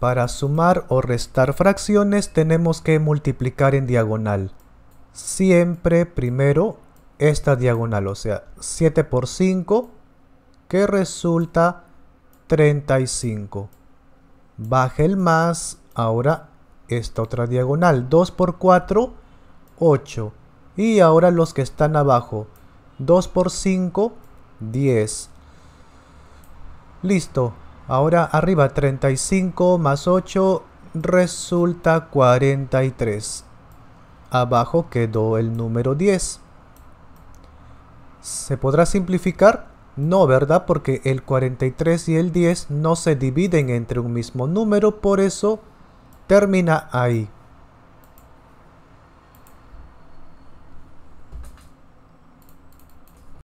Para sumar o restar fracciones tenemos que multiplicar en diagonal. Siempre primero esta diagonal, o sea, 7 por 5, que resulta 35. Baje el más, ahora esta otra diagonal, 2 por 4, 8. Y ahora los que están abajo, 2 por 5, 10. Listo, Ahora arriba 35 más 8 resulta 43. Abajo quedó el número 10. ¿Se podrá simplificar? No, ¿verdad? Porque el 43 y el 10 no se dividen entre un mismo número, por eso termina ahí.